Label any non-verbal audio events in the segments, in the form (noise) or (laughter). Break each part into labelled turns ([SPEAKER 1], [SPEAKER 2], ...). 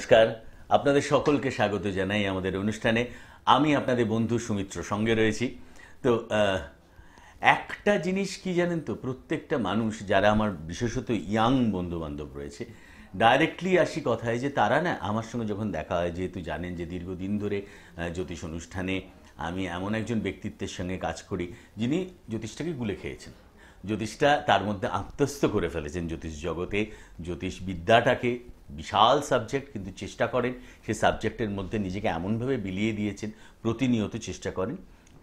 [SPEAKER 1] নমস্কার আপনাদের সকলকে স্বাগত জানাই আমাদের অনুষ্ঠানে আমি আপনাদের বন্ধু সুমিত্র সঙ্গে রয়েছি তো একটা জিনিস কি জানেন তো প্রত্যেকটা মানুষ যারা আমার বিশেষত ইয়াং বন্ধুবান্ধব রয়েছে ডাইরেক্টলি আসি কথায় যে তারা না আমার সঙ্গে যখন দেখা হয় যেহেতু জানেন যে দীর্ঘদিন ধরে জ্যোতিষ অনুষ্ঠানে আমি এমন একজন ব্যক্তিত্বের সঙ্গে কাজ করি যিনি জ্যোতিষটাকে গুলে খেয়েছেন জ্যোতিষটা তার মধ্যে আত্মস্থ করে ফেলেছেন জ্যোতিষ জগতে জ্যোতিষ বিদ্যাটাকে বিশাল সাবজেক্ট কিন্তু চেষ্টা করেন সেই সাবজেক্টের মধ্যে নিজেকে এমনভাবে বিলিয়ে দিয়েছেন প্রতিনিয়ত চেষ্টা করেন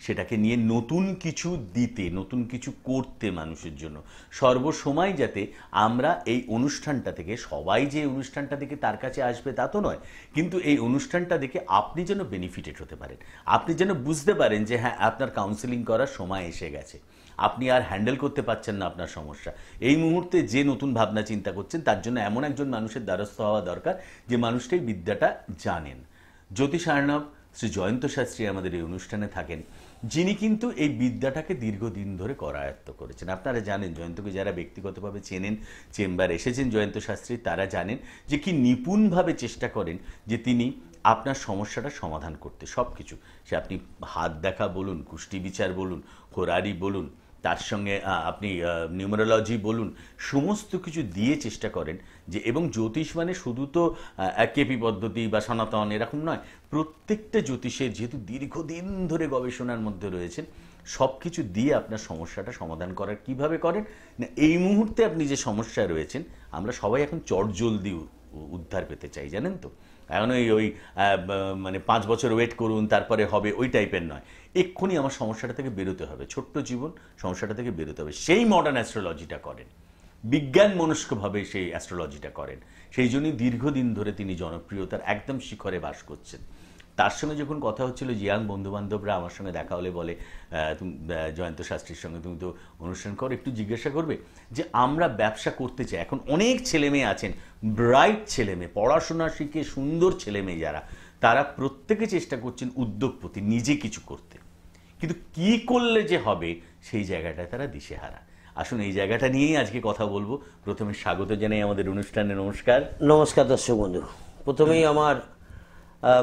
[SPEAKER 1] সেটাকে নিয়ে নতুন কিছু দিতে নতুন কিছু করতে মানুষের জন্য সর্বসময় যাতে আমরা এই অনুষ্ঠানটা থেকে সবাই যে অনুষ্ঠানটা থেকে তার কাছে আসবে তা তো নয় কিন্তু এই অনুষ্ঠানটা দেখে আপনি যেন বেনিফিটেড হতে পারেন আপনি যেন বুঝতে পারেন যে হ্যাঁ আপনার কাউন্সেলিং করার সময় এসে গেছে আপনি আর হ্যান্ডেল করতে পারছেন না আপনার সমস্যা এই মুহূর্তে যে নতুন ভাবনা চিন্তা করছেন তার জন্য এমন একজন মানুষের দ্বারস্থ হওয়া দরকার যে মানুষটি বিদ্যাটা জানেন জ্যোতিষ আর্ণব শ্রী জয়ন্ত শাস্ত্রী আমাদের এই অনুষ্ঠানে থাকেন যিনি কিন্তু এই বিদ্যাটাকে দীর্ঘদিন ধরে করায়ত্ত করেছেন আপনারা জানেন জয়ন্তকে যারা ব্যক্তিগতভাবে চেনেন চেম্বার এসেছেন জয়ন্ত শাস্ত্রী তারা জানেন যে কি নিপুণভাবে চেষ্টা করেন যে তিনি আপনার সমস্যাটা সমাধান করতে সব কিছু সে আপনি হাত দেখা বলুন কুষ্টি বিচার বলুন খোরারি বলুন তার সঙ্গে আপনি নিউমারোলজি বলুন সমস্ত কিছু দিয়ে চেষ্টা করেন যে এবং জ্যোতিষ মানে শুধু তো কেপি পদ্ধতি বা সনাতন এরকম নয় প্রত্যেকটা জ্যোতিষের যেহেতু দীর্ঘদিন ধরে গবেষণার মধ্যে রয়েছেন সব কিছু দিয়ে আপনার সমস্যাটা সমাধান করার কিভাবে করেন না এই মুহূর্তে আপনি যে সমস্যায় রয়েছেন আমরা সবাই এখন চটজলদি উদ্ধার পেতে চাই জানেন তো এখন ওই ওই মানে পাঁচ বছর ওয়েট করুন তারপরে হবে ওই টাইপের নয় এক্ষুনি আমার সমস্যাটা থেকে বেরোতে হবে ছোট্ট জীবন সমস্যাটা থেকে বেরোতে হবে সেই মডার্ন অ্যাস্ট্রোলজিটা করেন বিজ্ঞান মনস্কভাবে সেই অ্যাস্ট্রোলজিটা করেন সেই জন্যই দীর্ঘদিন ধরে তিনি জনপ্রিয়তার একদম শিখরে বাস করছেন তার সঙ্গে যখন কথা হচ্ছিল জিয়াং বন্ধুবান্ধবরা আমার সঙ্গে দেখা হলে বলে তুমি জয়ন্ত শাস্ত্রীর সঙ্গে তুমি তো অনুষ্ঠান করো একটু জিজ্ঞাসা করবে যে আমরা ব্যবসা করতে চাই এখন অনেক ছেলেমেয়ে আছেন ব্রাইট ছেলেমেয়ে পড়াশোনা শিখে সুন্দর ছেলেমেয়ে যারা তারা প্রত্যেকে চেষ্টা করছেন উদ্যোগপতি নিজে কিছু করতে কিন্তু কি করলে যে হবে সেই জায়গাটায় তারা দিশেহারা আসুন এই জায়গাটা নিয়েই আজকে কথা বলবো প্রথমে স্বাগত জানাই আমাদের অনুষ্ঠানে নমস্কার নমস্কার দর্শক বন্ধু প্রথমেই আমার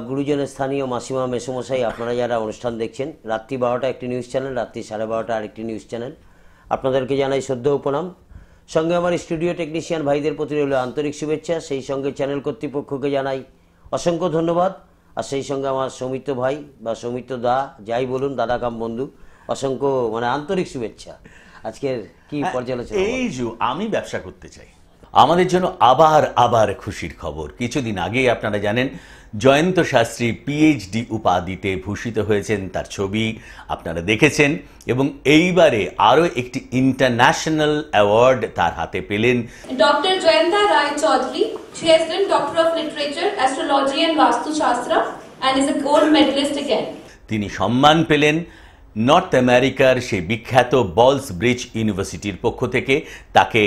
[SPEAKER 1] গুরুজনের স্থানীয়
[SPEAKER 2] মাসিমা মেসুমশাই আপনারা যারা অনুষ্ঠান দেখছেন রাত্রি বারোটা একটি নিউজ চ্যানেল রাত্রি সাড়ে বারোটা আরেকটি নিউজ চ্যানেল আপনাদেরকে জানাই সদ্য উপনাম সঙ্গে আমার স্টুডিও টেকনিশিয়ান ভাইদের প্রতি রইল আন্তরিক শুভেচ্ছা সেই সঙ্গে চ্যানেল কর্তৃপক্ষকে জানাই অসংখ্য ধন্যবাদ আর সেই সঙ্গে আমার সৌমিত্র ভাই বা সৌমিত্র দা যাই বলুন দাদা কাম বন্ধু অসংখ্য মানে আন্তরিক শুভেচ্ছা
[SPEAKER 1] আজকের কি হ্যাঁ, পর্যালোচনা এই যে আমি ব্যবসা করতে চাই আমাদের জন্য আবার আবার খুশির খবর কিছুদিন আগে আপনারা জানেন জয়ন্ত শাস্ত্রী পিএইচডি উপাধিতে ভূষিত হয়েছেন তার ছবি আপনারা দেখেছেন এবং এইবারে আরও একটি ইন্টারন্যাশনাল অ্যাওয়ার্ড তার হাতে পেলেন doctor Jayanta Roy
[SPEAKER 2] Chowdhury she has been doctor of literature astrology and Vastushastra and is is
[SPEAKER 1] gold gold again তিনি সম্মান পেলেন নর্থ আমেরিকার সেই বিখ্যাত বলস ব্রিজ ইউনিভার্সিটির পক্ষ থেকে তাকে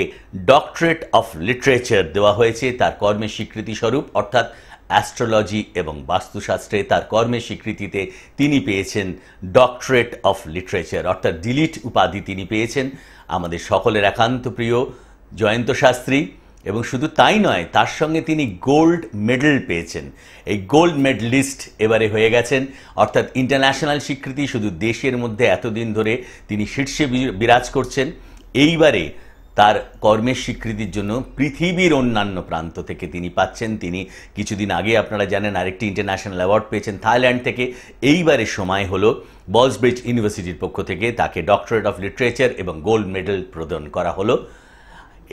[SPEAKER 1] ডক্টরেট অফ লিটারেচার দেওয়া হয়েছে তার কর্মের স্বীকৃতিস্বরূপ অর্থাৎ অ্যাস্ট্রোলজি এবং বাস্তুশাস্ত্রে তার কর্মের স্বীকৃতিতে তিনি পেয়েছেন ডক্টরেট অফ লিটারেচার অর্থাৎ ডিলিট উপাধি তিনি পেয়েছেন আমাদের সকলের একান্ত প্রিয় জয়ন্ত শাস্ত্রী এবং শুধু তাই নয় তার সঙ্গে তিনি গোল্ড মেডেল পেয়েছেন এই গোল্ড মেডেলিস্ট এবারে হয়ে গেছেন অর্থাৎ ইন্টারন্যাশনাল স্বীকৃতি শুধু দেশের মধ্যে এতদিন ধরে তিনি শীর্ষে বিরাজ করছেন এইবারে তার কর্মের স্বীকৃতির জন্য পৃথিবীর অন্যান্য প্রান্ত থেকে তিনি পাচ্ছেন তিনি কিছুদিন আগে আপনারা জানেন আরেকটি ইন্টারন্যাশনাল অ্যাওয়ার্ড পেয়েছেন থাইল্যান্ড থেকে এইবারের সময় হল বলসব্রিজ ইউনিভার্সিটির পক্ষ থেকে তাকে ডক্টরেট অফ লিটারেচার এবং গোল্ড মেডেল প্রদান করা হলো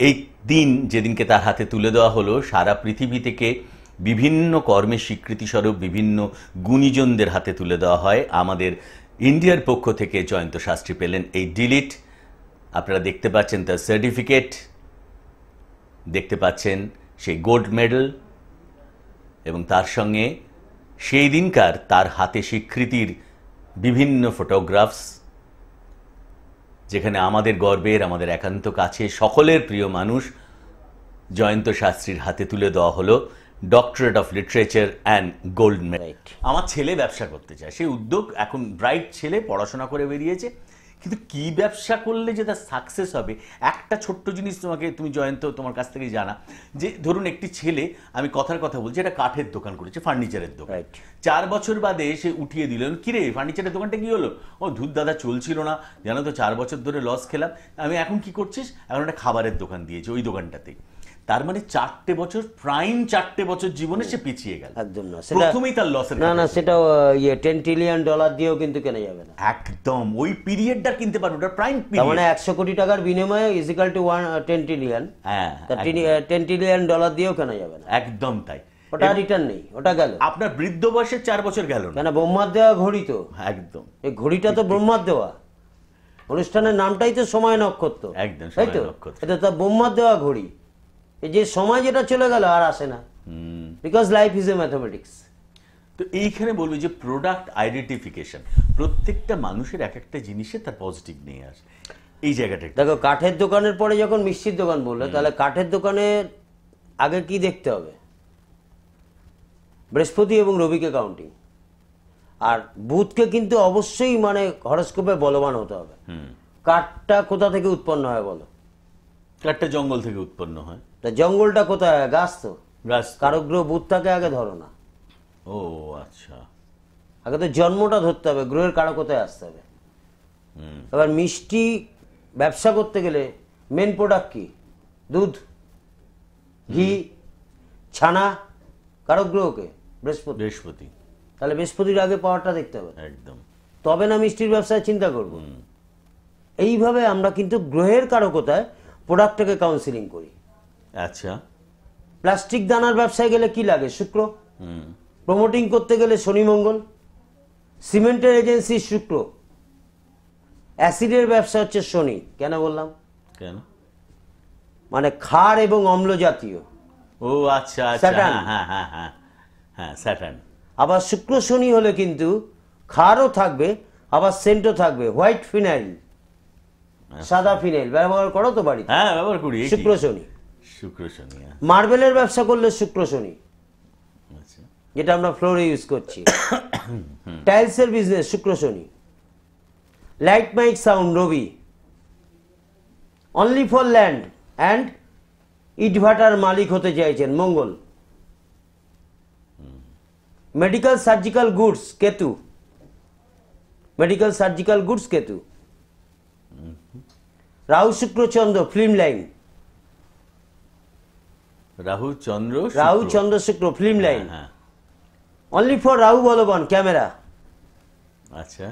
[SPEAKER 1] এই দিন যেদিনকে তার হাতে তুলে দেওয়া হলো সারা পৃথিবী থেকে বিভিন্ন কর্মের স্বীকৃতিস্বরূপ বিভিন্ন গুণীজনদের হাতে তুলে দেওয়া হয় আমাদের ইন্ডিয়ার পক্ষ থেকে জয়ন্ত শাস্ত্রী পেলেন এই ডিলিট আপনারা দেখতে পাচ্ছেন তার সার্টিফিকেট দেখতে পাচ্ছেন সেই গোল্ড মেডেল এবং তার সঙ্গে সেই দিনকার তার হাতে স্বীকৃতির বিভিন্ন ফটোগ্রাফস যেখানে আমাদের গর্বের আমাদের একান্ত কাছে সকলের প্রিয় মানুষ জয়ন্ত শাস্ত্রীর হাতে তুলে দেওয়া হলো doctorate of literature and gold medal আমার ছেলে ব্যবসা করতে চায় সেই উদ্যোগ এখন ব্রাইট ছেলে পড়াশোনা করে বেরিয়েছে কিন্তু কি ব্যবসা করলে যে তার সাকসেস হবে একটা ছোট্ট জিনিস তোমাকে তুমি জয়ন্ত তোমার কাছ থেকে জানা যে ধরুন একটি ছেলে আমি কথার কথা বলছি এটা কাঠের দোকান করেছে ফার্নিচারের দোকান চার বছর বাদে সে উঠিয়ে দিল কিরে ফার্নিচারের দোকানটা কি হলো ও ধূর দাদা চলছিল না জানো তো চার বছর ধরে লস খেলাম আমি এখন কি করছিস এখন একটা খাবারের দোকান দিয়েছি ওই দোকানটাতেই তার মানে চারটে বছর প্রাইম চারটে বছর জীবনে সে পিছিয়ে গেল একদম না প্রথমেই
[SPEAKER 2] তার লস না না সেটা ইয়ে টেন ট্রিলিয়ন ডলার দিয়েও কিন্তু কেনা যাবে না একদম ওই পিরিয়ডটা কিনতে পারবে ওটা প্রাইম পিরিয়ড মানে একশো কোটি টাকার বিনিময়ে equal to one ten trillion হ্যাঁ টেন ট্রিলিয়ন ডলার দিয়েও কেনা যাবে না একদম তাই ওটা রিটার্ন নেই ওটা গেল আপনার বৃদ্ধ বয়সে চার বছর গেল কেন ব্রহ্মার দেওয়া ঘড়ি তো একদম এই ঘড়িটা তো ব্রহ্মার দেওয়া অনুষ্ঠানের নামটাই তো সময় নক্ষত্র একদম তাই তো এটা তো ব্রহ্মার দেওয়া ঘড়ি যে সময় যেটা
[SPEAKER 1] চলে গেল আর আসে না because life is a mathematics তো এইখানে বলবো যে প্রোডাক্ট আইডেন্টিফিকেশন প্রত্যেকটা মানুষের এক একটা জিনিসে তার পজিটিভ নিয়ে আসে এই জায়গাটা দেখো কাঠের দোকানের পরে যখন মিষ্টির দোকান বললে তাহলে কাঠের দোকানে
[SPEAKER 2] আগে কি দেখতে হবে বৃহস্পতি এবং রবিকে কাউন্টিং আর বুধকে কিন্তু অবশ্যই মানে হরস্কোপে বলবান হতে হবে কাঠটা কোথা থেকে উৎপন্ন হয় বলো কাঠটা জঙ্গল থেকে উৎপন্ন হয় তা জঙ্গলটা কোথায় গাছ তো গাছ কারোগ্রহ বুধটাকে আগে ধরো না ও আচ্ছা আগে তো জন্মটা ধরতে হবে গ্রহের কারো কোথায় আসতে হবে আবার মিষ্টি ব্যবসা করতে গেলে মেন প্রোডাক্ট কি দুধ ঘি ছানা কারক গ্রহকে বৃহস্পতি বৃহস্পতি তাহলে বৃহস্পতির আগে পাওয়ারটা দেখতে হবে একদম তবে না মিষ্টির ব্যবসায় চিন্তা করব এইভাবে আমরা কিন্তু গ্রহের কারকতায় প্রোডাক্টটাকে কাউন্সিলিং করি আচ্ছা প্লাস্টিক দানার ব্যবসায় গেলে কি লাগে শুক্র প্রমোটিং করতে গেলে শনি মঙ্গল সিমেন্টের এজেন্সি শুক্র অ্যাসিডের ব্যবসা হচ্ছে শনি কেন বললাম কেন মানে খার এবং অম্ল জাতীয়
[SPEAKER 1] ও আচ্ছা, আচ্ছা। স্যাটার্ন হ্যাঁ, হ্যাঁ হ্যাঁ হ্যাঁ হ্যাঁ স্যাটার্ন
[SPEAKER 2] আবার শুক্র শনি হলে কিন্তু খারও থাকবে আবার সেন্টও থাকবে হোয়াইট ফিনাইল হ্যাঁ। সাদা ফিনাইল ব্যবহার করো তো বাড়ি হ্যাঁ ব্যবহার করি শুক্র শনি
[SPEAKER 1] শুক্র শনি হ্যাঁ।
[SPEAKER 2] মার্বেলের ব্যবসা করলে শুক্র শনি আচ্ছা। যেটা আমরা ফ্লোরে ইউজ করছি টাইলসের বিজনেস শুক্র শনি লাইট মাইক সাউন্ড রবি অনলি ফর ল্যান্ড অ্যান্ড ইটভাটার মালিক হতে চাইছেন মঙ্গল মেডিকেল সার্জিক্যাল গুডস কেতু মেডিকেল সার্জিক্যাল গুডস কেতু রাহু শুক্রচন্দ্র ফিল্ম লাইন
[SPEAKER 1] রাহু চন্দ্র রাহু
[SPEAKER 2] চন্দ্র শুক্র ফিল্ম লাইন অনলি ফর রাহু বলবান ক্যামেরা
[SPEAKER 1] আচ্ছা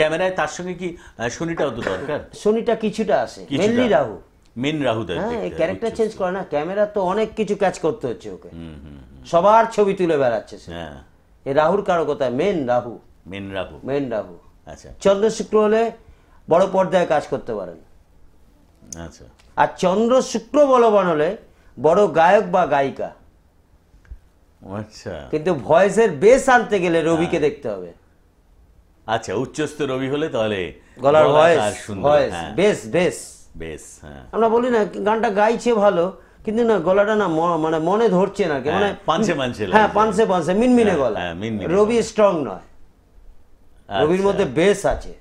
[SPEAKER 1] ক্যামেরায় তার সঙ্গে কি শনিটাও তো দরকার
[SPEAKER 2] শনিটা কিছুটা আছে মেনলি রাহু
[SPEAKER 1] মেন রাহু হ্যাঁ ক্যারেক্টার
[SPEAKER 2] চেঞ্জ করে না ক্যামেরা তো অনেক কিছু ক্যাচ করতে হচ্ছে ওকে সবার ছবি তুলে বেড়াচ্ছে হ্যাঁ এই রাহুর কারকতা main Rahu main Rahu main Rahu আচ্ছা চন্দ্র শুক্র হলে বড় পর্যায়ে কাজ করতে পারেন আচ্ছা আর চন্দ্র শুক্র বলবান হলে বড় গায়ক বা গায়িকা আচ্ছা কিন্তু ভয়েসের বেস আনতে গেলে রবিকে হ্যাঁ। দেখতে হবে
[SPEAKER 1] আচ্ছা উচ্চস্থ রবি হলে তাহলে গলার voice voice bass bass bass
[SPEAKER 2] আমরা বলি না গানটা গাইছে ভালো কিন্তু না গলাটা না মানে মনে ধরছে না কি হ্যাঁ, মানে পাঁচে পাঁচে হ্যাঁ পাঁচে পাঁচে মিনমিনে হ্যাঁ, গলা রবি স্ট্রং নয় রবির আচ্ছা। মধ্যে বেস আছে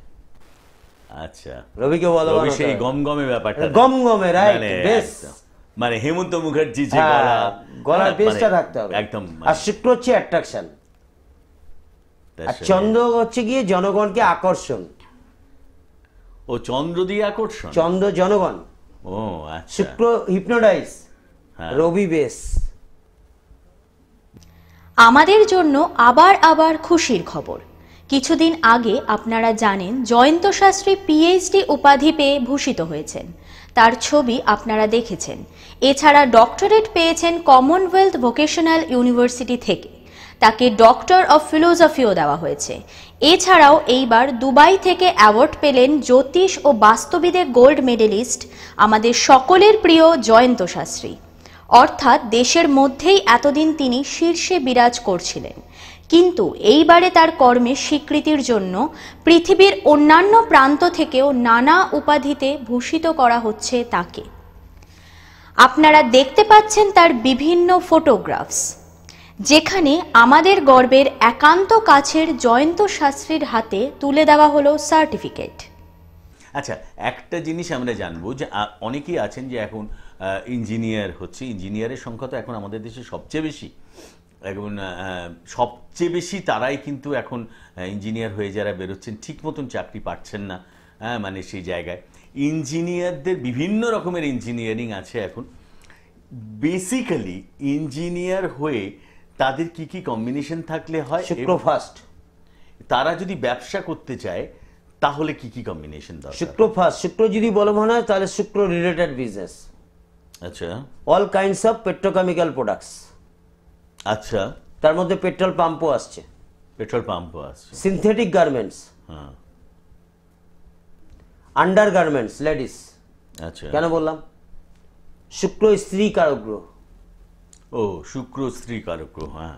[SPEAKER 1] আচ্ছা রবিকে বলো রবি সেই গমগমে ব্যাপারটা গমগমে রাইট মানে, মানে হেমন্ত মুখার্জি যে হ্যাঁ, গলা গলার বেসটা মানে থাকতে হবে একদম মানে আর শুক্র হচ্ছে অ্যাট্রাকশন
[SPEAKER 2] আর চন্দ্র হচ্ছে গিয়ে জনগণকে আকর্ষণ ও চন্দ্র দিয়ে আকর্ষণ চন্দ্র জনগণ ও আচ্ছা শুক্র হিপনোটাইজ হ্যাঁ। রবি বেস
[SPEAKER 1] আমাদের জন্য আবার আবার খুশির খবর কিছুদিন আগে আপনারা জানেন জয়ন্ত শাস্ত্রী পিএইচডি উপাধি পেয়ে ভূষিত হয়েছেন তার ছবি আপনারা দেখেছেন এছাড়া ডক্টরেট পেয়েছেন কমনওয়েলথ ভোকেশনাল ইউনিভার্সিটি থেকে তাকে ডক্টর অফ ফিলোসফিও দেওয়া হয়েছে এছাড়াও এইবার দুবাই থেকে অ্যাওয়ার্ড পেলেন জ্যোতিষ ও বাস্তবিদে গোল্ড মেডেলিস্ট আমাদের সকলের প্রিয় জয়ন্ত শাস্ত্রী অর্থাৎ দেশের মধ্যেই এতদিন তিনি শীর্ষে বিরাজ করছিলেন কিন্তু এইবারে তার কর্মের স্বীকৃতির জন্য পৃথিবীর অন্যান্য প্রান্ত থেকেও নানা উপাধিতে ভূষিত করা হচ্ছে তাকে আপনারা দেখতে পাচ্ছেন তার বিভিন্ন ফটোগ্রাফস যেখানে আমাদের গর্বের একান্ত কাছের জয়ন্ত শাস্ত্রীর হাতে তুলে দেওয়া হলো সার্টিফিকেট আচ্ছা একটা জিনিস আমরা জানবো যে অনেকেই আছেন যে এখন ইঞ্জিনিয়ার হচ্ছে ইঞ্জিনিয়ারের সংখ্যা তো এখন আমাদের দেশে সবচেয়ে বেশি এবং সবচেয়ে বেশি তারাই কিন্তু এখন ইঞ্জিনিয়ার হয়ে যারা বেরোচ্ছেন ঠিক মতন চাকরি পাচ্ছেন না হ্যাঁ মানে সেই জায়গায় ইঞ্জিনিয়ারদের বিভিন্ন রকমের ইঞ্জিনিয়ারিং আছে এখন বেসিক্যালি ইঞ্জিনিয়ার হয়ে তাদের কি কি কম্বিনেশন থাকলে হয় ফার্স্ট তারা যদি ব্যবসা করতে চায় তাহলে কি কি কম্বিনেশন দরকার শুক্র ফার্স্ট শুক্র যদি বলো মনে হয় তাহলে শুক্র রিলেটেড বিজনেস আচ্ছা
[SPEAKER 2] all kinds of petrochemical products আচ্ছা তার মধ্যে পেট্রোল পাম্পও আসছে পেট্রোল পাম্পও আসছে সিনথেটিক গার্মেন্টস হ্যাঁ আন্ডার গার্মেন্টস লেডিস আচ্ছা কেন বললাম
[SPEAKER 1] শুক্র স্ত্রী কারক গ্রহ ও শুক্র স্ত্রী কারক গ্রহ হ্যাঁ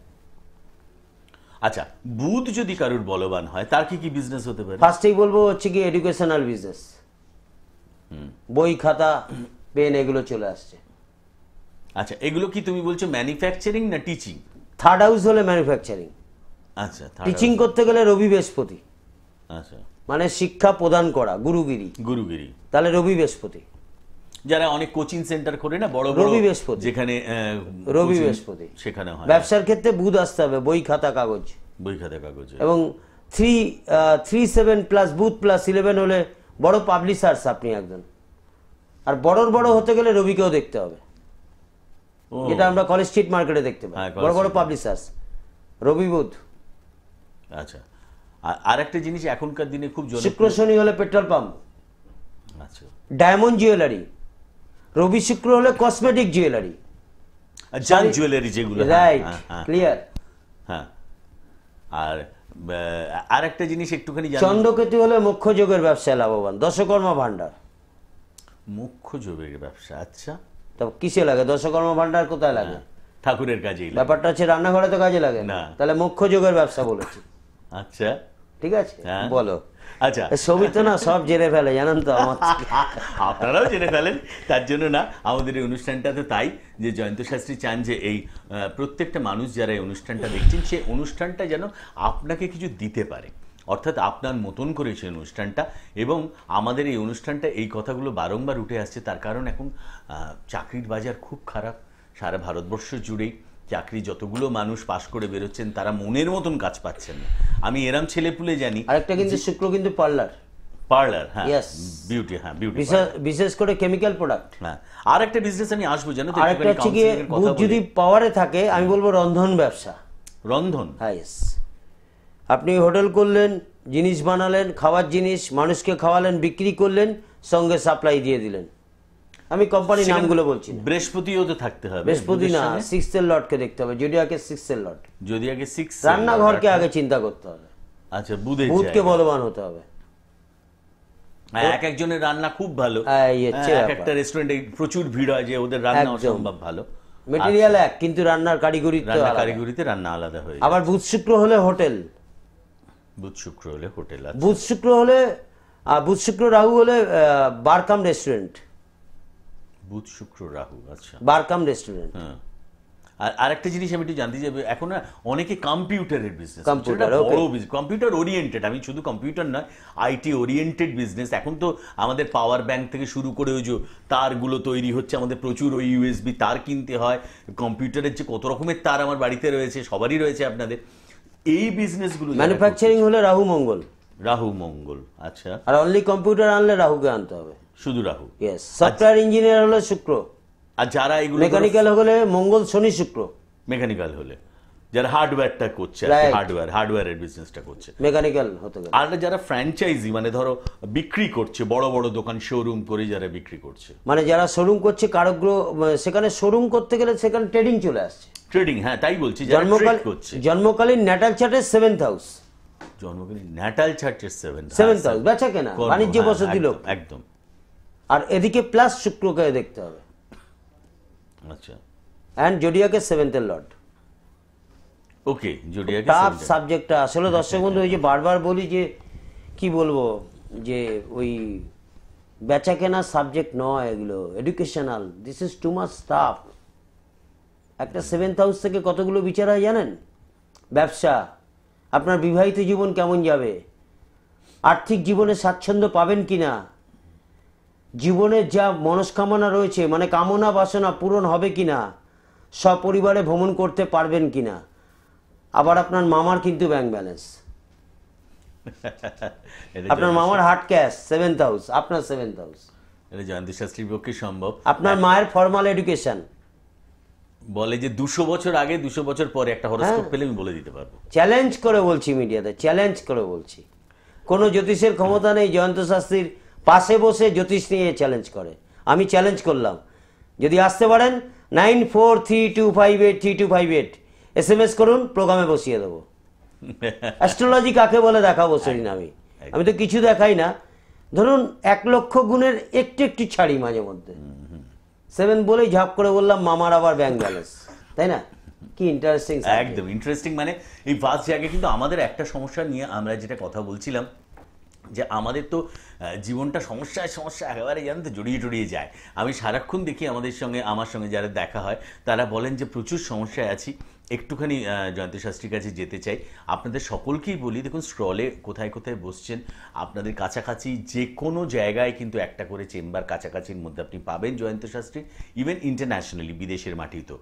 [SPEAKER 2] আচ্ছা বুথ যদি কারুর বলবান হয় তার কি কি বিজনেস হতে পারে ফার্স্টেই বলবো হচ্ছে কি এডুকেশনাল বিজনেস বই খাতা পেন এগুলো চলে আসছে আচ্ছা এগুলো
[SPEAKER 1] কি তুমি বলছো ম্যানুফ্যাকচারিং না টিচিং
[SPEAKER 2] থার্ড হাউস হলে ম্যানুফ্যাকচারিং
[SPEAKER 1] আচ্ছা টিচিং
[SPEAKER 2] করতে গেলে রবি বৃহস্পতি আচ্ছা মানে শিক্ষা প্রদান করা গুরুগিরি গুরুগিরি
[SPEAKER 1] তাহলে রবি বৃহস্পতি যারা অনেক কোচিং সেন্টার করে না বড় রবি বৃহস্পতি যেখানে রবি বৃহস্পতি সেখানে হয়
[SPEAKER 2] ব্যবসার ক্ষেত্রে বুধ আসতে হবে বই খাতা কাগজ
[SPEAKER 1] বই খাতা কাগজ
[SPEAKER 2] এবং থ্রি থ্রি সেভেন প্লাস বুথ প্লাস ইলেভেন হলে বড় পাবলিশার্স আপনি একজন আর বড়র বড় হতে গেলে রবিকেও দেখতে হবে যেটা আমরা কলেজ স্ট্রিট মার্কেটে দেখতে পাই হ্যাঁ, বড় বড় পাবলিশার্স রবি বুধ আচ্ছা আর একটা জিনিস এখনকার দিনে খুব শুক্র শনি হলে পেট্রোল পাম্প আচ্ছা ডায়মন্ড জুয়েলারি রবি শুক্র হলে কসমেটিক জুয়েলারি
[SPEAKER 1] জাম জুয়েলারি যেগুলো রাইট হ্যাঁ, ক্লিয়ার হ্যাঁ।, হ্যাঁ আর আর একটা জিনিস একটুখানি চন্দ্রকেতু
[SPEAKER 2] হলে মুখ্য যোগের ব্যবসায় লাভবান দশকর্মা ভান্ডার মুখ্য যোগের ব্যবসা আচ্ছা তো কিসে লাগে দশকর্মা ভান্ডার কোথায় লাগে হ্যাঁ, ঠাকুরের কাজে ব্যাপারটা হচ্ছে রান্নাঘরে তো কাজে লাগে না তাহলে মুখ্য যোগের ব্যবসা বলেছে
[SPEAKER 1] আচ্ছা ঠিক আছে বলো আচ্ছা ছবি তো না সব
[SPEAKER 2] জেনে ফেলে জানেন তো আমার
[SPEAKER 1] (laughs) আপনারাও জেনে ফেলেন তার জন্য না আমাদের এই অনুষ্ঠানটাতে তাই যে জয়ন্ত শাস্ত্রী চান যে এই প্রত্যেকটা মানুষ যারা এই অনুষ্ঠানটা দেখছেন সেই অনুষ্ঠানটা যেন আপনাকে কিছু দিতে পারে অর্থাৎ আপনার মতন করে সেই অনুষ্ঠানটা এবং আমাদের এই অনুষ্ঠানটা এই কথাগুলো বারংবার উঠে আসছে তার কারণ এখন চাকরির বাজার খুব খারাপ সারা ভারতবর্ষ জুড়েই চাকরি যতগুলো মানুষ পাশ করে বেরোচ্ছেন তারা মনের মতন কাজ পাচ্ছেন না আমি এরম ছেলে পুলে জানি আরেকটা কিন্তু শুক্র কিন্তু পার্লার পার্লার হ্যাঁ বিউটি হ্যাঁ বিউটি
[SPEAKER 2] বিশেষ করে কেমিক্যাল প্রোডাক্ট
[SPEAKER 1] হ্যাঁ আর একটা বিজনেস আমি আসবো জানো একটা হচ্ছে যদি
[SPEAKER 2] পাওয়ারে থাকে আমি বলবো রন্ধন ব্যবসা রন্ধন হ্যাঁ আপনি হোটেল করলেন জিনিস বানালেন খাওয়ার জিনিস মানুষকে খাওয়ালেন বিক্রি করলেন সঙ্গে সাপ্লাই দিয়ে দিলেন আমি কোম্পানির নামগুলো
[SPEAKER 1] বলছি বৃহস্পতিও তো থাকতে হবে বৃহস্পতি না
[SPEAKER 2] সিক্স এর লটকে দেখতে হবে যদি আগে সিক্স এর লট যদি আগে সিক্স রান্নাঘরকে আগে চিন্তা করতে হবে আচ্ছা বুধে বুধকে বলবান হতে হবে
[SPEAKER 1] হ্যাঁ, এক একজনের রান্না খুব ভালো হ্যাঁ, হ্যাঁ, এক একটা রেস্টুরেন্টে প্রচুর ভিড় হয় যে ওদের রান্না অসম্ভব ভালো মেটেরিয়াল আচ্ছা। এক কিন্তু রান্নার কারিগরি রান্না কারিগরিতে রান্না আলাদা হয়ে
[SPEAKER 2] আবার বুধ শুক্র হলে হোটেল বুধ শুক্র হলে হোটেল আচ্ছা। বুধ শুক্র হলে বুধ শুক্র রাহু হলে বারকাম রেস্টুরেন্ট
[SPEAKER 1] বুধ শুক্র রাহু আচ্ছা বারকাম রেস্টুরেন্ট হ্যাঁ আর আরেকটা জিনিস আমি একটু জানতে চাই এখন অনেকে কম্পিউটারের business computer business computer oriented আমি শুধু কম্পিউটার নয় আইটি ওরিয়েন্টেড বিজনেস এখন তো আমাদের পাওয়ার ব্যাংক থেকে শুরু করে ওই যে তারগুলো তৈরি হচ্ছে আমাদের প্রচুর ওই ইউএসবি তার কিনতে হয় কম্পিউটারের যে কত রকমের তার আমার বাড়িতে রয়েছে সবারই রয়েছে আপনাদের এই বিজনেসগুলো ম্যানুফ্যাকচারিং
[SPEAKER 2] হলে রাহু মঙ্গল রাহু
[SPEAKER 1] মঙ্গল আচ্ছা আর অনলি কম্পিউটার আনলে রাহুকে আনতে হবে শুধু রাহু সফটওয়্যার ইঞ্জিনিয়ার হলে শুক্র আর যারা এগুলো মেকানিক্যাল
[SPEAKER 2] হলে মঙ্গল
[SPEAKER 1] শনি শুক্র মেকানিক্যাল হলে যারা হার্ডওয়্যারটা করছে হার্ডওয়্যার হার্ডওয়্যারের বিজনেসটা করছে মেকানিক্যাল হতে গেলে আর যারা ফ্র্যাঞ্চাইজি মানে ধরো বিক্রি করছে বড় বড় দোকান শোরুম করে যারা বিক্রি করছে
[SPEAKER 2] মানে যারা শোরুম করছে কারগ্র সেখানে শোরুম করতে গেলে সেখানে ট্রেডিং চলে আসছে ট্রেডিং হ্যাঁ তাই বলছি জন্মকাল করছে জন্মকালীন ন্যাটাল চার্টের সেভেন্থ হাউস
[SPEAKER 1] জন্মকালীন ন্যাটাল চার্টের
[SPEAKER 2] সেভেন্থ সেভেন্থ হাউস বেচা কেনা বাণিজ্য বসতি লোক একদম আর এদিকে প্লাস শুক্রকে দেখতে হবে আচ্ছা অ্যান্ড জোডিয়াকে সেভেন্থের লর্ড
[SPEAKER 1] ওকে জোডিয়াকে
[SPEAKER 2] টাফ সাবজেক্টটা আসলে দর্শক বন্ধু ওই যে বারবার বলি যে কি বলবো যে ওই বেচা সাবজেক্ট নয় এগুলো educational this is too much stuff একটা সেভেন্থ হাউস থেকে কতগুলো বিচার হয় জানেন ব্যবসা আপনার বিবাহিত জীবন কেমন যাবে আর্থিক জীবনে স্বাচ্ছন্দ্য পাবেন কি না জীবনের যা মনস্কামনা রয়েছে মানে কামনা বাসনা পূরণ হবে কি না সপরিবারে ভ্রমণ করতে পারবেন কি না আবার আপনার মামার কিন্তু ব্যাংক (laughs) ব্যালেন্স আপনার মামার হার্ট ক্যাশ সেভেন্থ হাউস আপনার সেভেন্থ হাউস
[SPEAKER 1] এটা জয়ন্তী শাস্ত্রীর পক্ষে সম্ভব আপনার হ্যাঁ। মায়ের ফর্মাল এডুকেশন বলে যে দুশো বছর আগে দুশো বছর পরে একটা হ্যাঁ। হরস্কোপ পেলে আমি বলে দিতে পারবো চ্যালেঞ্জ করে বলছি মিডিয়াতে
[SPEAKER 2] চ্যালেঞ্জ করে বলছি কোনো জ্যোতিষের ক্ষমতা নেই জয়ন্ত শাস্ত্রীর পাশে বসে জ্যোতিষ নিয়ে চ্যালেঞ্জ করে আমি চ্যালেঞ্জ করলাম যদি আসতে পারেন nine four three two five eight three two five eight S M S করুন প্রোগ্রামে বসিয়ে দেবো অ্যাস্ট্রোলজি (laughs) কাকে বলে দেখাবো সেদিন আমি আমি তো কিছু দেখাই না ধরুন এক লক্ষ গুণের একটু একটু ছাড়ি মাঝে মধ্যে সেভেন বলেই ঝাপ করে বললাম মামার আবার ব্যাঙ্ক ব্যালেন্স
[SPEAKER 1] তাই না কি ইন্টারেস্টিং একদম ইন্টারেস্টিং মানে এই ফার্স্ট জায়গায় কিন্তু আমাদের একটা সমস্যা নিয়ে আমরা যেটা কথা বলছিলাম যে আমাদের তো জীবনটা সমস্যায় সমস্যা একেবারে জানতে জড়িয়ে জড়িয়ে যায় আমি সারাক্ষণ দেখি আমাদের সঙ্গে আমার সঙ্গে যারা দেখা হয় তারা বলেন যে প্রচুর সমস্যায় আছি একটুখানি জয়ন্ত শাস্ত্রীর কাছে যেতে চাই আপনাদের সকলকেই বলি দেখুন স্ক্রলে কোথায় কোথায় বসছেন আপনাদের কাছাকাছি যে কোনো জায়গায় কিন্তু একটা করে চেম্বার কাছাকাছির মধ্যে আপনি পাবেন জয়ন্ত শাস্ত্রী ইভেন ইন্টারন্যাশনালি বিদেশের মাটিতেও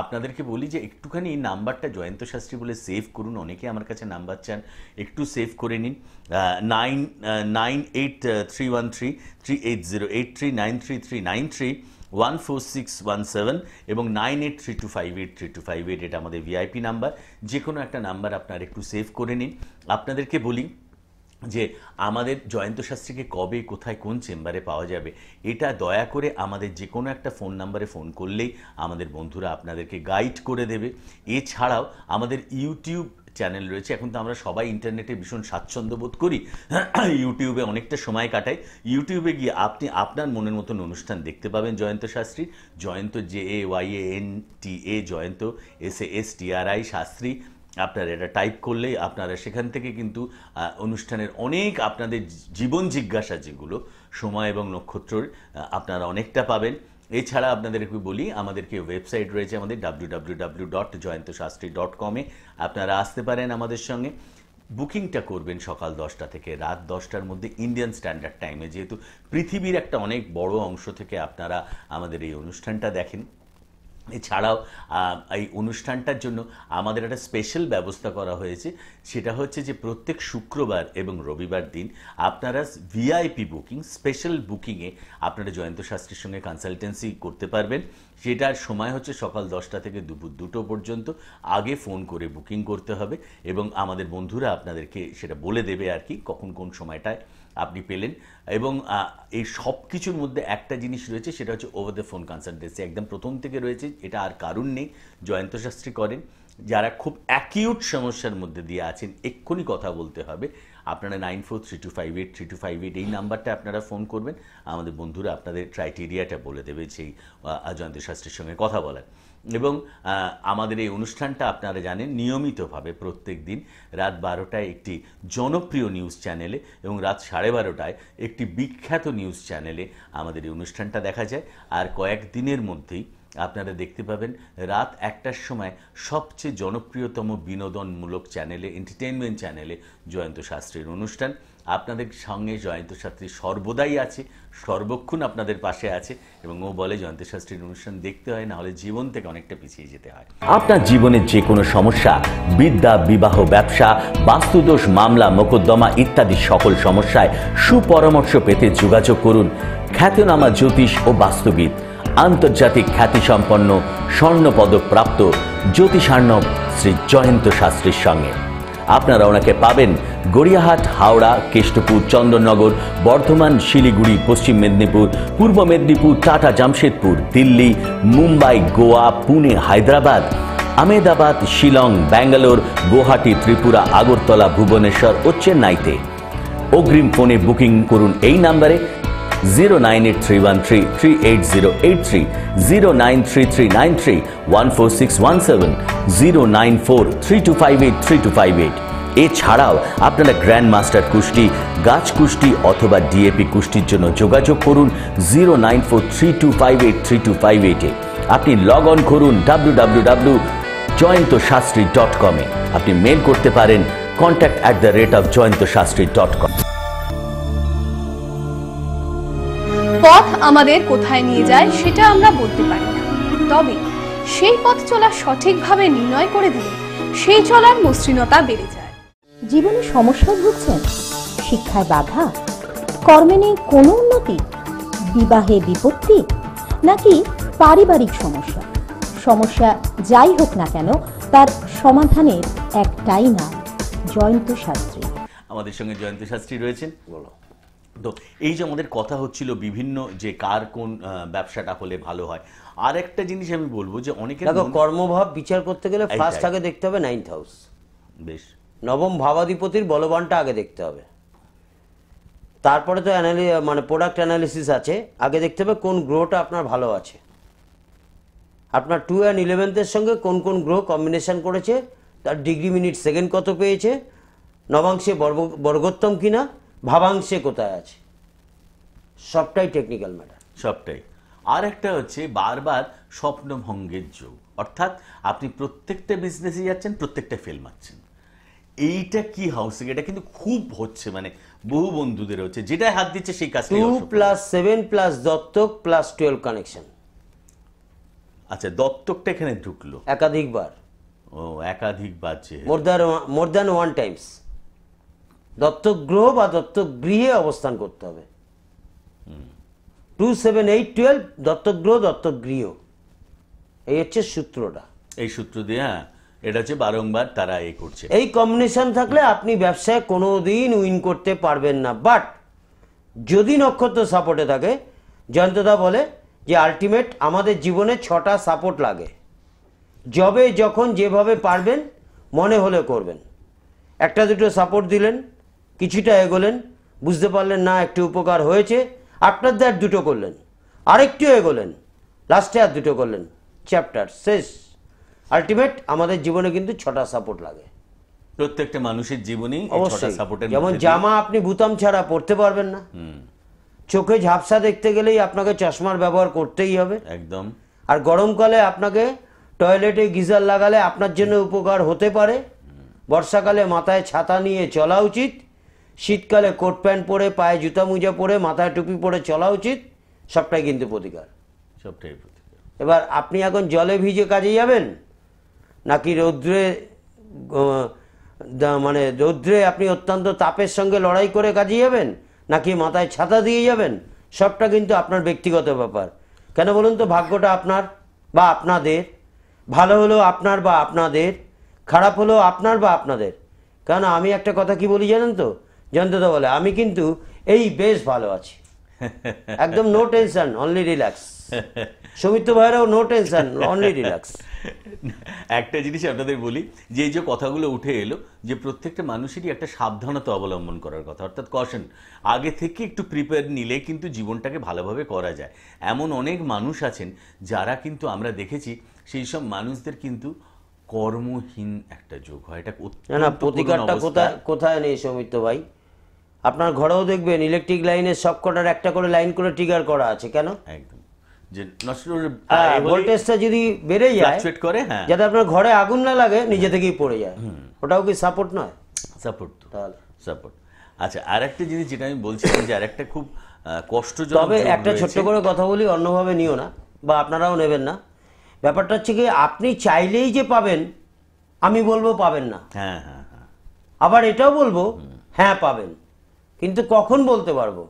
[SPEAKER 1] আপনাদেরকে বলি যে একটুখানি এই নাম্বারটা জয়ন্ত শাস্ত্রী বলে সেভ করুন অনেকে আমার কাছে নাম্বার চান একটু সেভ করে নিন nine nine eight three one three three eight zero eight three nine three three nine three one four six one seven এবং nine eight three two five eight three two five eight এটা আমাদের VIP number যে কোনো একটা number আপনার একটু save করে নিন আপনাদেরকে বলি যে আমাদের জয়ন্ত শাস্ত্রীকে কবে কোথায় কোন চেম্বারে পাওয়া যাবে এটা দয়া করে আমাদের যে কোনো একটা ফোন নাম্বারে ফোন করলেই আমাদের বন্ধুরা আপনাদেরকে গাইড করে দেবে এছাড়াও আমাদের ইউটিউব চ্যানেল রয়েছে এখন তো আমরা সবাই ইন্টারনেটে ভীষণ স্বাচ্ছন্দ্য বোধ করি ইউটিউবে অনেকটা সময় কাটাই ইউটিউবে গিয়ে আপনি আপনার মনের মতন অনুষ্ঠান দেখতে পাবেন Jayanta Shastri Jayanta J A Y A N T A Jayanta S A S T R I Shastri আপনারা এটা টাইপ করলেই আপনারা সেখান থেকে কিন্তু অনুষ্ঠানের অনেক আপনাদের জীবন জিজ্ঞাসা যেগুলো সময় এবং নক্ষত্রর আপনারা অনেকটা পাবেন এছাড়া আপনাদের একটু বলি আমাদেরকে ওয়েবসাইট রয়েছে আমাদের W W W dot Jayanta Shastri dot কমে আপনারা আসতে পারেন আমাদের সঙ্গে বুকিংটা করবেন সকাল দশটা থেকে রাত দশটার মধ্যে ইন্ডিয়ান স্ট্যান্ডার্ড টাইমে যেহেতু পৃথিবীর একটা অনেক বড় অংশ থেকে আপনারা আমাদের এই অনুষ্ঠানটা দেখেন এছাড়াও এই অনুষ্ঠানটার জন্য আমাদের একটা স্পেশাল ব্যবস্থা করা হয়েছে সেটা হচ্ছে যে প্রত্যেক শুক্রবার এবং রবিবার দিন আপনারা ভিআইপি বুকিং স্পেশাল বুকিংয়ে আপনারা জয়ন্ত শাস্ত্রীর সঙ্গে কনসালটেন্সি করতে পারবেন সেটার সময় হচ্ছে সকাল দশটা থেকে দুপুর দুটো পর্যন্ত আগে ফোন করে বুকিং করতে হবে এবং আমাদের বন্ধুরা আপনাদেরকে সেটা বলে দেবে আর কি কখন কোন সময়টায় আপনি পেলেন এবং এই সব কিছুর মধ্যে একটা জিনিস রয়েছে সেটা হচ্ছে ওভার দ্য ফোন কনসালটেন্সি একদম প্রথম থেকে রয়েছে এটা আর কারণ নেই জয়ন্ত শাস্ত্রী করেন যারা খুব অ্যাকিউট সমস্যার মধ্যে দিয়ে আছেন এক্ষুনি কথা বলতে হবে আপনারা nine four three two five eight three two five eight এই নাম্বারটা আপনারা ফোন করবেন আমাদের বন্ধুরা আপনাদের ক্রাইটেরিয়াটা বলে দেবে সেই জয়ন্ত শাস্ত্রীর সঙ্গে কথা বলার এবং আমাদের এই অনুষ্ঠানটা আপনারা জানেন নিয়মিতভাবে প্রত্যেক দিন রাত বারোটায় একটি জনপ্রিয় নিউজ চ্যানেলে এবং রাত সাড়ে বারোটায় একটি বিখ্যাত নিউজ চ্যানেলে আমাদের এই অনুষ্ঠানটা দেখা যায় আর কয়েকদিনের মধ্যেই আপনারা দেখতে পাবেন রাত একটার সময় সবচেয়ে জনপ্রিয়তম বিনোদনমূলক চ্যানেলে এন্টারটেনমেন্ট চ্যানেলে জয়ন্ত শাস্ত্রীর অনুষ্ঠান আপনাদের সঙ্গে জয়ন্ত শাস্ত্রী সর্বদাই আছে সর্বক্ষণ আপনাদের পাশে আছে এবং ও বলে জয়ন্ত শাস্ত্রীর অনুষ্ঠান দেখতে হয় না হলে জীবন থেকে অনেকটা পিছিয়ে যেতে হয় আপনার জীবনের যে কোনো সমস্যা বিদ্যা বিবাহ ব্যবসা বাস্তুদোষ মামলা মোকদ্দমা ইত্যাদি সকল সমস্যায় সুপরামর্শ পেতে যোগাযোগ করুন খ্যাতনামা জ্যোতিষ ও বাস্তুবিদ আন্তর্জাতিক খ্যাতিসম্পন্ন স্বর্ণপদক প্রাপ্ত জ্যোতিষার্ণব শ্রী জয়ন্ত শাস্ত্রীর সঙ্গে আপনারা ওনাকে পাবেন গড়িয়াহাট হাওড়া কেষ্টপুর চন্দননগর বর্ধমান শিলিগুড়ি পশ্চিম মেদিনীপুর পূর্ব মেদিনীপুর টাটা জামশেদপুর দিল্লি মুম্বাই গোয়া পুনে হায়দ্রাবাদ আমেদাবাদ শিলং ব্যাঙ্গালোর গুয়াহাটি ত্রিপুরা আগরতলা ভুবনেশ্বর ও চেন্নাইতে অগ্রিম ফোনে বুকিং করুন এই নাম্বারে zero nine eight three one three three eight zero eight three zero nine three three nine three one four six one seven zero nine four three two five eight three two five eight এছাড়াও আপনারা grand master কুষ্টি গাছ কুষ্টি অথবা DAP কুষ্টির জন্য যোগাযোগ করুন zero nine four three two five eight three two five eight আপনি লগ অন করুন W W W Jayanta Shastri dot কমে আপনি মেল করতে পারেন contact at the rate of Jayanta Shastri dot com
[SPEAKER 2] আমাদের কোথায় নিয়ে যায় সেটা আমরা বলতে পারি না তবে সেই পথ চলা সঠিকভাবে নির্ণয় করে দিলে সেই চলার মসৃণতা বেড়ে যায়
[SPEAKER 1] জীবনে সমস্যায় ভুগছেন শিক্ষায় বাধা কর্মে নেই কোনো উন্নতি বিবাহে বিপত্তি নাকি পারিবারিক সমস্যা সমস্যা যাই হোক না কেন তার সমাধানের একটাই নাম জয়ন্ত শাস্ত্রী আমাদের সঙ্গে জয়ন্ত শাস্ত্রী রয়েছেন বলো তো এই যে আমাদের কথা হচ্ছিল বিভিন্ন যে কার কোন ব্যবসাটা হলে ভালো হয় আর একটা জিনিস আমি বলবো যে অনেকে দেখো কর্মভাব বিচার করতে গেলে ফার্স্ট আগে দেখতে হবে নাইন্থ হাউস বেশ নবম ভাবাধিপতির
[SPEAKER 2] বলবানটা আগে দেখতে হবে তারপরে তো অ্যানালি মানে প্রোডাক্ট অ্যানালিসিস আছে আগে দেখতে হবে কোন গ্রোটা আপনার ভালো আছে আপনার টু অ্যান্ড ইলেভেন্থের সঙ্গে কোন কোন গ্রো কম্বিনেশন করেছে তার ডিগ্রি মিনিট সেকেন্ড কত পেয়েছে নবাংশে বর্গ বর্গোত্তম কিনা ভাবাংশে কোথায় আছে সবটাই
[SPEAKER 1] টেকনিক্যাল ম্যাটার সবটাই আর একটা হচ্ছে বারবার স্বপ্নভঙ্গের যোগ অর্থাৎ আপনি প্রত্যেকটা বিজনেসে যাচ্ছেন প্রত্যেকটা ফেল মারছেন এইটা কি হাউসিং এটা কিন্তু খুব হচ্ছে মানে বহু বন্ধুদের হচ্ছে যেটা হাত দিচ্ছে সেই কাজ টু প্লাস সেভেন প্লাস দত্তক প্লাস টুয়েলভ কানেকশন আচ্ছা দত্তকটা এখানে ঢুকলো
[SPEAKER 2] একাধিকবার ও একাধিকবার যে more than more than one times দত্তগ্রহ বা দত্তগৃহে অবস্থান করতে হবে টু সেভেন এইট টুয়েলভ দত্তগ্রহ দত্তগৃহ এই হচ্ছে সূত্রটা
[SPEAKER 1] এই সূত্র দিয়ে হ্যাঁ এটা হচ্ছে বারংবার তারা এ করছে
[SPEAKER 2] এই কম্বিনেশন থাকলে আপনি ব্যবসায় কোনো দিন উইন করতে পারবেন না বাট যদি নক্ষত্র সাপোর্টে থাকে জয়ন্তদা বলে যে আলটিমেট আমাদের জীবনে ছটা সাপোর্ট লাগে জবে যখন যেভাবে পারবেন মনে হলে করবেন একটা দুটো সাপোর্ট দিলেন কিছুটা এগোলেন বুঝতে পারলেন না একটি উপকার হয়েছে আপনার দ্বার দুটো করলেন আরেকটিও এগোলেন লাস্টে আর দুটো করলেন চ্যাপ্টার শেষ আলটিমেট আমাদের জীবনে কিন্তু ছটা সাপোর্ট লাগে
[SPEAKER 1] প্রত্যেকটা মানুষের জীবনেই যেমন জামা
[SPEAKER 2] আপনি বুতাম ছাড়া পড়তে পারবেন না চোখে ঝাপসা দেখতে গেলেই আপনাকে চশমার ব্যবহার করতেই হবে একদম আর গরমকালে আপনাকে টয়লেটে গিজার লাগালে আপনার জন্য উপকার হতে পারে বর্ষাকালে মাথায় ছাতা নিয়ে চলা উচিত শীতকালে কোট প্যান্ট পরে পায়ে জুতা মোজা পরে মাথায় টুপি পরে চলা উচিত সবটাই কিন্তু প্রতিকার
[SPEAKER 1] সবটাই প্রতিকার
[SPEAKER 2] এবার আপনি এখন জলে ভিজে কাজে যাবেন নাকি রৌদ্রে মানে রৌদ্রে আপনি অত্যন্ত তাপের সঙ্গে লড়াই করে কাজে যাবেন নাকি মাথায় ছাতা দিয়ে যাবেন সবটা কিন্তু আপনার ব্যক্তিগত ব্যাপার কেন বলুন তো ভাগ্যটা আপনার বা আপনাদের ভালো হলো আপনার বা আপনাদের খারাপ হলো আপনার বা আপনাদের কারণ আমি একটা কথা কি বলি জানেন তো জয়ন্তদা বলে আমি কিন্তু এই বেশ ভালো আছি
[SPEAKER 1] (laughs) একদম no tension only relax Soumitra
[SPEAKER 2] ভাইরাও নো টেনশন
[SPEAKER 1] অনলি রিল্যাক্স একটা জিনিস আপনাদের বলি যে যে কথাগুলো উঠে এলো যে প্রত্যেকটা মানুষেরই একটা সাবধানতা অবলম্বন করার কথা অর্থাৎ কশন আগে থেকে একটু প্রিপেয়ার নিলে কিন্তু জীবনটাকে ভালোভাবে করা যায় এমন অনেক মানুষ আছেন যারা কিন্তু আমরা দেখেছি সেই সব মানুষদের কিন্তু কর্মহীন একটা যোগ হয় এটা না প্রতিকারটা কোথায়
[SPEAKER 2] কোথায় নেই সৌমিত্র ভাই আপনার ঘরেও দেখবেন ইলেকট্রিক লাইনের সব কটার একটা করে লাইন করে ট্রিগার করা আছে কেন একদম
[SPEAKER 1] যে ভোল্টেজটা হ্যাঁ, যদি বেড়ে যায় করে হ্যাঁ
[SPEAKER 2] যাতে আপনার ঘরে আগুন না লাগে নিজে থেকেই পড়ে যায় ওটাও কি সাপোর্ট নয়
[SPEAKER 1] সাপোর্ট তাহলে সাপোর্ট আচ্ছা আর একটা জিনিস যেটা আমি বলছি যে আর একটা খুব কষ্টজনক তবে একটা ছোট্ট করে
[SPEAKER 2] কথা বলি অন্যভাবে নিও না বা আপনারাও নেবেন না ব্যাপারটা হচ্ছে কি আপনি চাইলেই যে পাবেন আমি বলবো পাবেন না
[SPEAKER 1] হ্যাঁ হ্যাঁ, হ্যাঁ।
[SPEAKER 2] আবার এটাও বলবো হ্যাঁ পাবেন কিন্তু কখন বলতে পারবো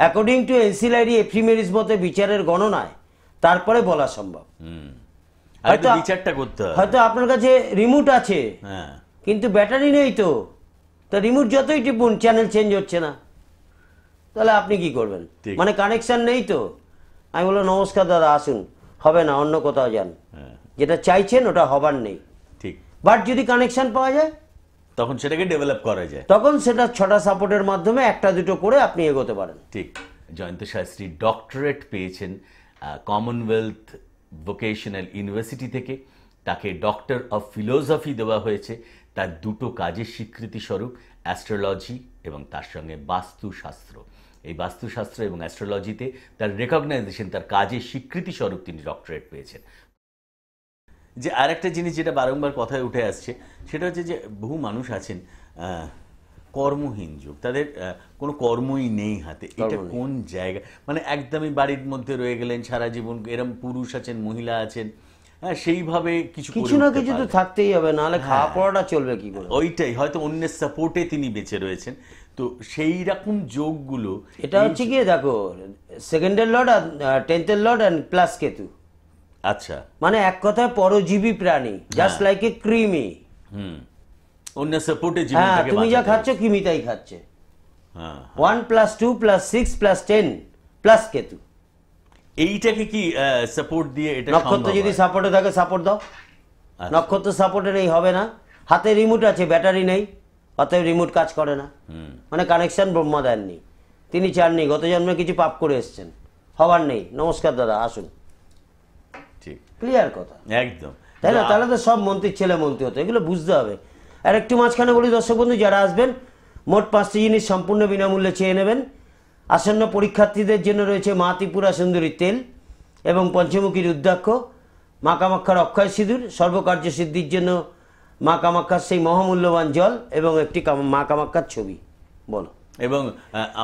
[SPEAKER 2] অ্যাকর্ডিং টু এনসিলারি এফিমেরিস মতে বিচারের গণনায় তারপরে বলা সম্ভব হয়তো
[SPEAKER 1] বিচারটা করতে
[SPEAKER 2] হয়তো আপনার কাছে রিমোট আছে হ্যাঁ। কিন্তু ব্যাটারি নেই তো তো রিমোট যতই টিপুন চ্যানেল চেঞ্জ হচ্ছে না তাহলে আপনি কি করবেন মানে কানেকশন নেই তো আমি বললাম নমস্কার দাদা আসুন হবে না অন্য কোথাও যান হ্যাঁ। যেটা চাইছেন ওটা হবার নেই ঠিক বাট যদি কানেকশন পাওয়া যায়
[SPEAKER 1] তখন সেটাকে ডেভেলপ করা যায়
[SPEAKER 2] তখন সেটা ছটা সাপোর্টের মাধ্যমে একটা দুটো করে আপনি এগোতে পারেন ঠিক
[SPEAKER 1] জয়ন্ত শাস্ত্রী ডক্টরেট পেয়েছেন কমনওয়েলথ ভোকেশনাল ইউনিভার্সিটি থেকে তাকে ডক্টর অফ ফিলোসফি দেওয়া হয়েছে তার দুটো কাজের স্বীকৃতিস্বরূপ অ্যাস্ট্রোলজি এবং তার সঙ্গে বাস্তুশাস্ত্র এই বাস্তুশাস্ত্র এবং অ্যাস্ট্রোলজিতে তার রেকগনাইজেশন তার কাজের স্বীকৃতিস্বরূপ তিনি ডক্টরেট পেয়েছেন যে আরেকটা জিনিস যেটা বারংবার কথায় উঠে আসছে সেটা হচ্ছে যে বহু মানুষ আছেন কর্মহীন যুগ তাদের কোনো কর্মই নেই হাতে এটা কোন জায়গা মানে একদমই বাড়ির মধ্যে রয়ে গেলেন সারা জীবন এরম পুরুষ আছেন মহিলা আছেন হ্যাঁ সেইভাবে কিছু কিছু না কিছু তো থাকতেই হবে নাহলে হ্যাঁ। খাওয়া পড়াটা চলবে কি করে ওইটাই হয়তো অন্যের সাপোর্টে তিনি বেঁচে রয়েছেন তো সেই রকম যোগগুলো এটা হচ্ছে গিয়ে দেখো
[SPEAKER 2] সেকেন্ডের লর্ড আর টেন্থের লর্ড অ্যান্ড প্লাস কেতু আচ্ছা মানে এক কথায় পরজীবী প্রাণী জাস্ট লাইক এ ক্রিমি
[SPEAKER 1] হুম অন্য সাপোর্টে হ্যাঁ তুমি যা
[SPEAKER 2] খাচ্ছ কিমি তাই খাচ্ছে হ্যাঁ one plus two plus six plus ten plus
[SPEAKER 1] Ketu এইটাকে কি সাপোর্ট দিয়ে এটা নক্ষত্র যদি
[SPEAKER 2] সাপোর্টে থাকে সাপোর্ট দাও আচ্ছা। নক্ষত্র সাপোর্টের এই হবে না হাতে রিমোট আছে ব্যাটারি নেই অতএব রিমোট কাজ করে না মানে কানেকশন ব্রহ্মা দেননি তিনি চাননি গত জন্মে কিছু পাপ করে এসছেন হবার নেই নমস্কার দাদা আসুন ঠিক ক্লিয়ার কথা একদম তাই না তাহলে তো সব মন্ত্রীর ছেলে মন্ত্রী হতো এগুলো বুঝতে হবে আর একটু মাঝখানে বলি দর্শক বন্ধু যারা আসবেন মোট পাঁচটি জিনিস সম্পূর্ণ বিনামূল্যে চেয়ে নেবেন আসন্ন পরীক্ষার্থীদের জন্য রয়েছে মা ত্রিপুরা সুন্দরী তেল এবং পঞ্চমুখীর উদ্যাক্ষ মা কামাক্ষার অক্ষয় সিঁদুর সর্বকার্য সিদ্ধির জন্য মা কামাক্ষার সেই মহামূল্যবান জল এবং একটি মা
[SPEAKER 1] কামাক্ষার ছবি বলো এবং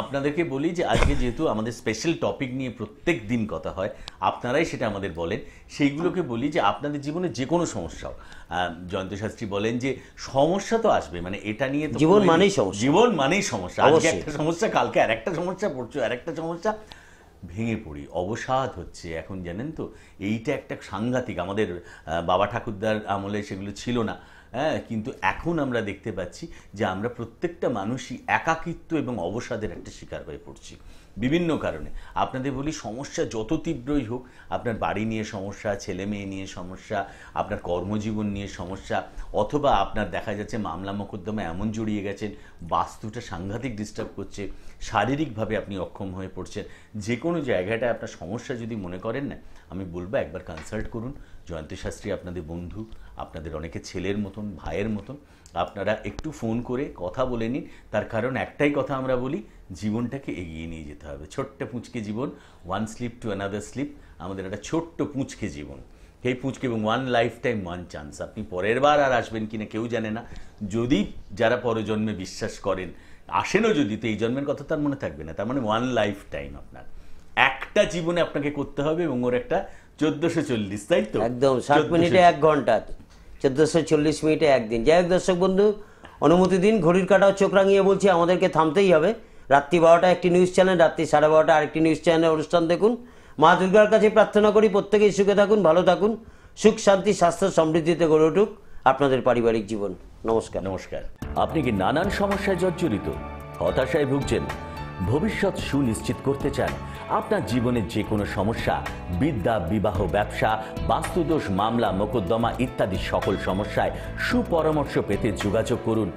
[SPEAKER 1] আপনাদেরকে বলি যে আজকে যেহেতু আমাদের স্পেশাল টপিক নিয়ে প্রত্যেক দিন কথা হয় আপনারাই সেটা আমাদের বলেন সেইগুলোকে বলি যে আপনাদের জীবনে যে কোনো সমস্যাও জয়ন্ত শাস্ত্রী বলেন যে সমস্যা তো আসবে মানে এটা নিয়ে জীবন মানেই সমস্যা জীবন মানেই সমস্যা আজকে একটা সমস্যা কালকে আর একটা সমস্যা পড়ছো আর একটা সমস্যা ভেঙে পড়ি অবসাদ হচ্ছে এখন জানেন তো এইটা একটা সাংঘাতিক আমাদের বাবা ঠাকুরদার আমলে সেগুলো ছিল না হ্যাঁ কিন্তু এখন আমরা দেখতে পাচ্ছি যে আমরা প্রত্যেকটা মানুষই একাকিত্ব এবং অবসাদের একটা শিকার হয়ে পড়ছি বিভিন্ন কারণে আপনাদের বলি সমস্যা যত তীব্রই হোক আপনার বাড়ি নিয়ে সমস্যা ছেলে মেয়ে নিয়ে সমস্যা আপনার কর্মজীবন নিয়ে সমস্যা অথবা আপনার দেখা যাচ্ছে মামলা মোকদ্দমা এমন জড়িয়ে গেছেন বাস্তুটা সাংঘাতিক ডিস্টার্ব করছে শারীরিকভাবে আপনি অক্ষম হয়ে পড়ছেন যে কোনো জায়গাটায় আপনার সমস্যা যদি মনে করেন না আমি বলবো একবার কনসাল্ট করুন জয়ন্ত শাস্ত্রী আপনাদের বন্ধু আপনাদের অনেকে ছেলের মতন ভাইয়ের মতন আপনারা একটু ফোন করে কথা বলে নিন তার কারণ একটাই কথা আমরা বলি জীবনটাকে এগিয়ে নিয়ে যেতে হবে ছোট্ট পুঁচকে জীবন one slip to another slip আমাদের একটা ছোট্ট পুঁচকে জীবন সেই পুঁচকে এবং one life time one chance আপনি পরের বার আর আসবেন কি না কেউ জানে না যদি যারা পরজন্মে বিশ্বাস করেন আসেনও যদি তো এই জন্মের কথা তার মনে থাকবে না তার মানে ওয়ান লাইফ টাইম আপনার একটা জীবনে আপনাকে করতে হবে এবং ওর একটা চোদ্দোশো চল্লিশ তাই তো একদম ষাট মিনিটে এক
[SPEAKER 2] ঘন্টা চোদ্দশো চল্লিশ মিনিটে একদিন যাই হোক দর্শক বন্ধু অনুমতি দিন ঘড়ির কাটাও চোখ রাঙিয়ে বলছি আমাদেরকে থামতেই হবে রাত্রি বারোটা একটি নিউজ চ্যানেল রাত্রি সাড়ে বারোটা আরেকটি নিউজ চ্যানেলের অনুষ্ঠান দেখুন মা দুর্গার কাছে প্রার্থনা করি প্রত্যেকেই সুখে থাকুন ভালো থাকুন সুখ শান্তি স্বাস্থ্য
[SPEAKER 1] সমৃদ্ধিতে গড়ে উঠুক আপনাদের পারিবারিক জীবন নমস্কার নমস্কার আপনি কি নানান সমস্যায় জর্জরিত হতাশায় ভুগছেন ভবিষ্যৎ সুনিশ্চিত করতে চান আপনার জীবনের যে কোনো সমস্যা বিদ্যা বিবাহ ব্যবসা বাস্তুদোষ মামলা মোকদ্দমা ইত্যাদি সকল সমস্যায় সুপরামর্শ পেতে যোগাযোগ করুন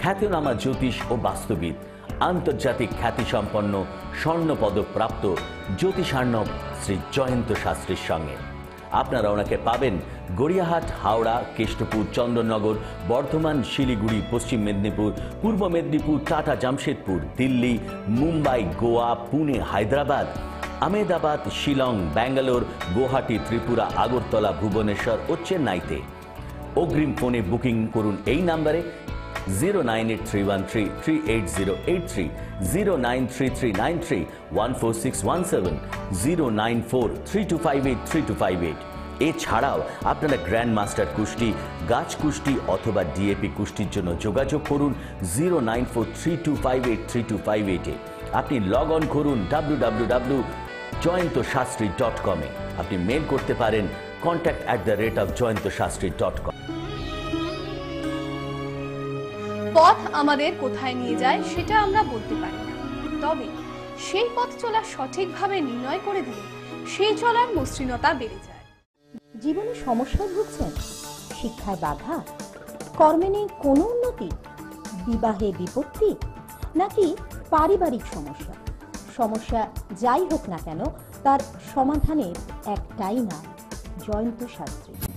[SPEAKER 1] খ্যাতনামা জ্যোতিষ ও বাস্তুবিদ আন্তর্জাতিক খ্যাতিসম্পন্ন স্বর্ণপদক প্রাপ্ত জ্যোতিষার্ণব শ্রী জয়ন্ত শাস্ত্রীর সঙ্গে আপনারা ওনাকে পাবেন গড়িয়াহাট হাওড়া কেষ্টপুর চন্দননগর বর্ধমান শিলিগুড়ি পশ্চিম মেদিনীপুর পূর্ব মেদিনীপুর টাটা জামশেদপুর দিল্লি মুম্বাই গোয়া পুনে হায়দ্রাবাদ আমেদাবাদ শিলং ব্যাঙ্গালোর গুয়াহাটি ত্রিপুরা আগরতলা ভুবনেশ্বর ও চেন্নাইতে অগ্রিম ফোনে বুকিং করুন এই নাম্বারে zero nine eight three one three three eight zero eight three zero nine three three nine three one four six one seven zero nine four three two five eight three two five eight এছাড়াও আপনারা grand master কুষ্টি গাছ কুষ্টি অথবা DAP কুষ্টির জন্য যোগাযোগ করুন zero nine four three two five eight three two five eight আপনি লগ অন করুন W W W Jayanta Shastri dot কমে আপনি মেল করতে পারেন contact at the rate of Jayanta Shastri dot com পথ আমাদের
[SPEAKER 2] কোথায় নিয়ে যায় সেটা আমরা বলতে পারি না তবে সেই পথ চলা সঠিকভাবে নির্ণয় করে দিলে সেই চলার মসৃণতা বেড়ে যায় জীবনে সমস্যা ভুগছেন
[SPEAKER 1] শিক্ষায় বাধা কর্মে নেই কোনো উন্নতি বিবাহে বিপত্তি নাকি পারিবারিক সমস্যা সমস্যা যাই হোক না কেন
[SPEAKER 2] তার সমাধানের একটাই নাম জয়ন্ত শাস্ত্রী